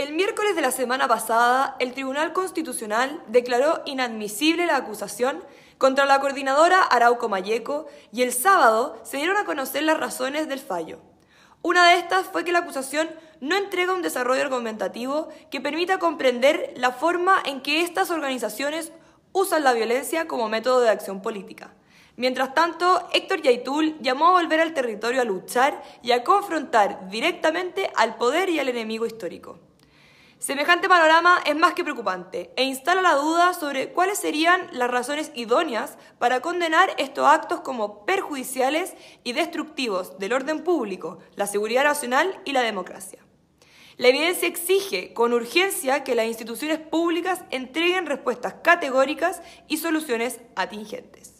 El miércoles de la semana pasada, el Tribunal Constitucional declaró inadmisible la acusación contra la coordinadora Arauco Mayeco y el sábado se dieron a conocer las razones del fallo. Una de estas fue que la acusación no entrega un desarrollo argumentativo que permita comprender la forma en que estas organizaciones usan la violencia como método de acción política. Mientras tanto, Héctor Yaitul llamó a volver al territorio a luchar y a confrontar directamente al poder y al enemigo histórico. Semejante panorama es más que preocupante e instala la duda sobre cuáles serían las razones idóneas para condenar estos actos como perjudiciales y destructivos del orden público, la seguridad nacional y la democracia. La evidencia exige con urgencia que las instituciones públicas entreguen respuestas categóricas y soluciones atingentes.